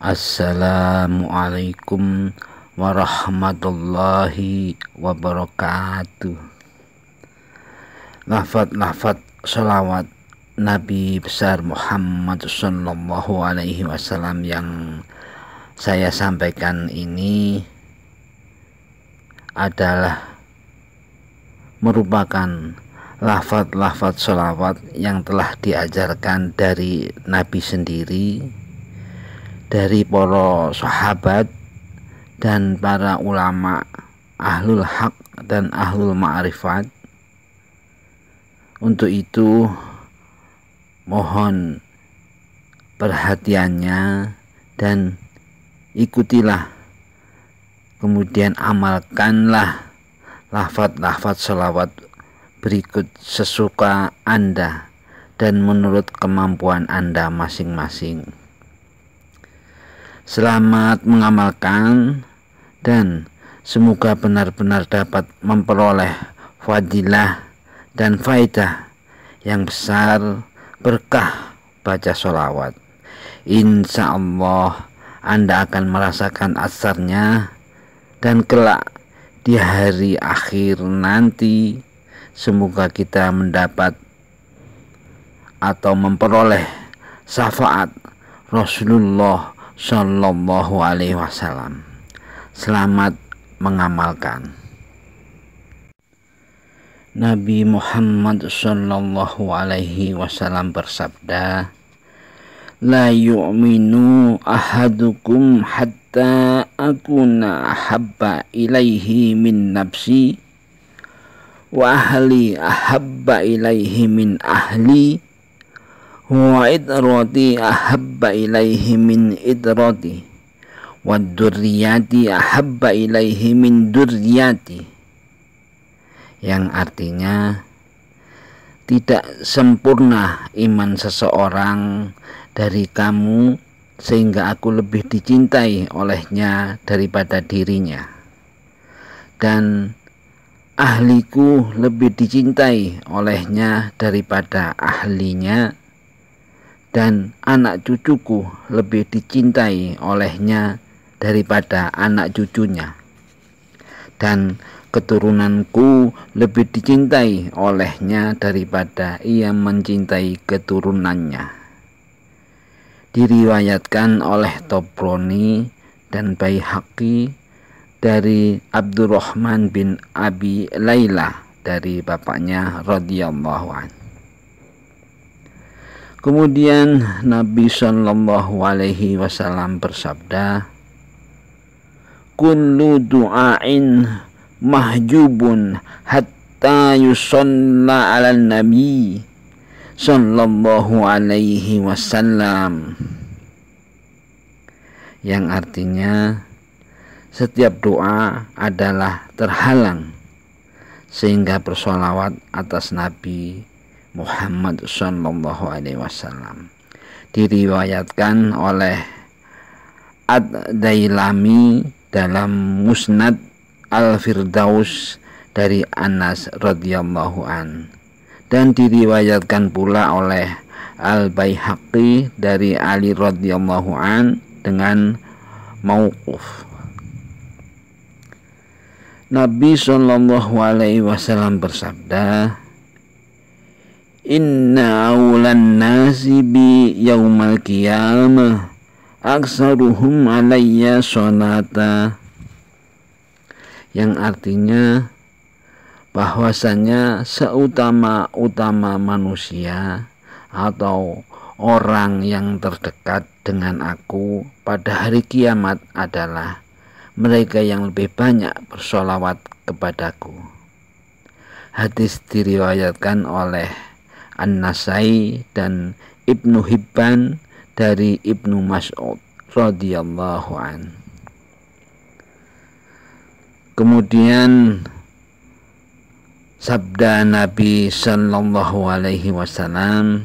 Assalamualaikum warahmatullahi wabarakatuh Lafat-lafat salawat Nabi besar Muhammad Sallallahu Alaihi Wasallam yang saya sampaikan ini adalah merupakan lafat-lafat sholawat yang telah diajarkan dari Nabi sendiri dari para sahabat dan para ulama ahlul hak dan ahlul ma'rifat untuk itu mohon perhatiannya dan ikutilah kemudian amalkanlah lafat-lafat selawat berikut sesuka Anda dan menurut kemampuan Anda masing-masing. Selamat mengamalkan dan semoga benar-benar dapat memperoleh fadilah dan faidah yang besar berkah baca sholawat. Insya Allah Anda akan merasakan asarnya dan kelak di hari akhir nanti semoga kita mendapat atau memperoleh syafaat Rasulullah Sallallahu Alaihi Wasallam. Selamat mengamalkan. Nabi Muhammad Sallallahu Alaihi Wasallam bersabda, "La yu'minu ahadukum hatta akuna habba ilaihi min nafsi wa ahli ahabba ilaihi min ahli." yang artinya tidak sempurna iman seseorang dari kamu sehingga aku lebih dicintai olehnya daripada dirinya dan ahliku lebih dicintai olehnya daripada ahlinya dan anak cucuku lebih dicintai olehnya daripada anak cucunya dan keturunanku lebih dicintai olehnya daripada ia mencintai keturunannya diriwayatkan oleh Tobroni dan Baihaqi dari Abdurrahman bin Abi Laila dari bapaknya radhiyallahu anhu Kemudian Nabi Shallallahu Alaihi Wasallam bersabda, "Kullu du'ain mahjubun hatta yusalla ala Nabi Shallallahu Alaihi Wasallam." Yang artinya setiap doa adalah terhalang sehingga bersolawat atas Nabi Muhammad Sallallahu Alaihi Wasallam diriwayatkan oleh Ad-Dailami dalam Musnad Al-Firdaus dari Anas radhiyallahu an dan diriwayatkan pula oleh Al-Baihaqi dari Ali radhiyallahu an dengan mauquf Nabi Shallallahu alaihi wasallam bersabda Inna awlan nasi bi yaumal qiyamah aksaruhum alayya sonata yang artinya bahwasanya seutama-utama manusia atau orang yang terdekat dengan aku pada hari kiamat adalah mereka yang lebih banyak bersolawat kepadaku hadis diriwayatkan oleh An-Nasai dan Ibnu Hibban dari Ibnu Mas'ud radhiyallahu an. Kemudian sabda Nabi sallallahu alaihi wasallam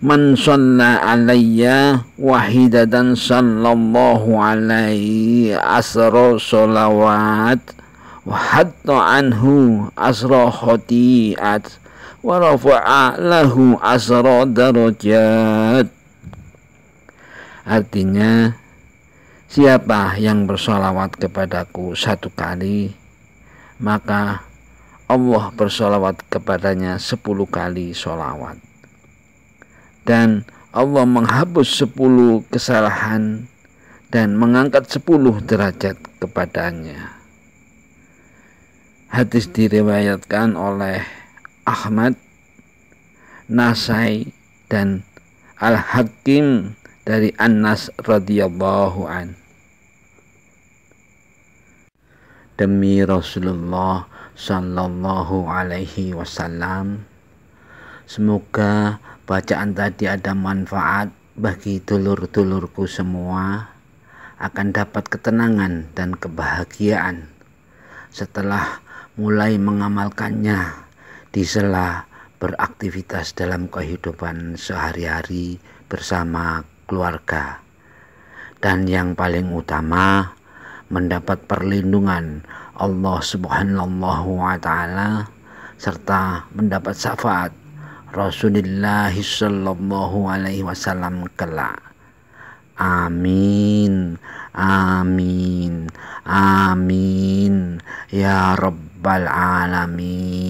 Man shalla alayya wahidatan sallallahu alaihi asra salawat wa hatta anhu asra khati'at wa rafa'a lahu asra darajat artinya siapa yang bersolawat kepadaku satu kali maka Allah bersolawat kepadanya sepuluh kali solawat dan Allah menghapus sepuluh kesalahan dan mengangkat sepuluh derajat kepadanya hadis diriwayatkan oleh Ahmad, Nasai dan Al-Hakim dari Anas An radhiyallahu an. Demi Rasulullah sallallahu alaihi wasallam, semoga bacaan tadi ada manfaat bagi dulur-dulurku semua akan dapat ketenangan dan kebahagiaan setelah mulai mengamalkannya di sela beraktivitas dalam kehidupan sehari-hari bersama keluarga. Dan yang paling utama mendapat perlindungan Allah Subhanahu wa taala serta mendapat syafaat Rasulullah sallallahu alaihi wasallam kelak. Amin. Amin. Amin. Ya Rabbal alamin.